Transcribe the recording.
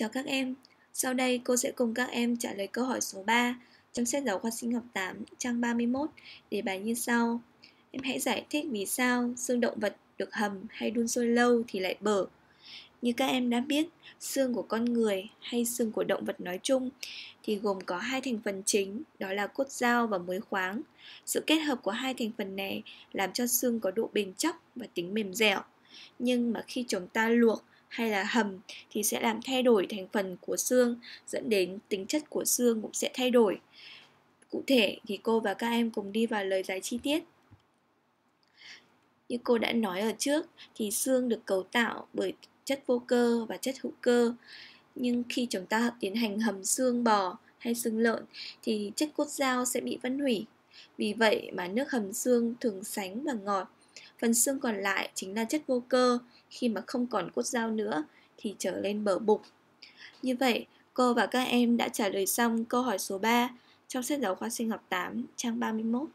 Chào các em, sau đây cô sẽ cùng các em trả lời câu hỏi số 3 trong sách giáo khoa sinh học 8 trang 31 để bài như sau. Em hãy giải thích vì sao xương động vật được hầm hay đun sôi lâu thì lại bở. Như các em đã biết, xương của con người hay xương của động vật nói chung thì gồm có hai thành phần chính, đó là cốt dao và muối khoáng. Sự kết hợp của hai thành phần này làm cho xương có độ bền chắc và tính mềm dẻo. Nhưng mà khi chúng ta luộc hay là hầm thì sẽ làm thay đổi thành phần của xương dẫn đến tính chất của xương cũng sẽ thay đổi. Cụ thể thì cô và các em cùng đi vào lời giải chi tiết. Như cô đã nói ở trước thì xương được cấu tạo bởi chất vô cơ và chất hữu cơ. Nhưng khi chúng ta tiến hành hầm xương bò hay xương lợn thì chất cốt dao sẽ bị phân hủy. Vì vậy mà nước hầm xương thường sánh và ngọt Phần xương còn lại chính là chất vô cơ, khi mà không còn cốt dao nữa thì trở lên bờ bụng. Như vậy, cô và các em đã trả lời xong câu hỏi số 3 trong sách giáo khoa sinh học 8, trang 31.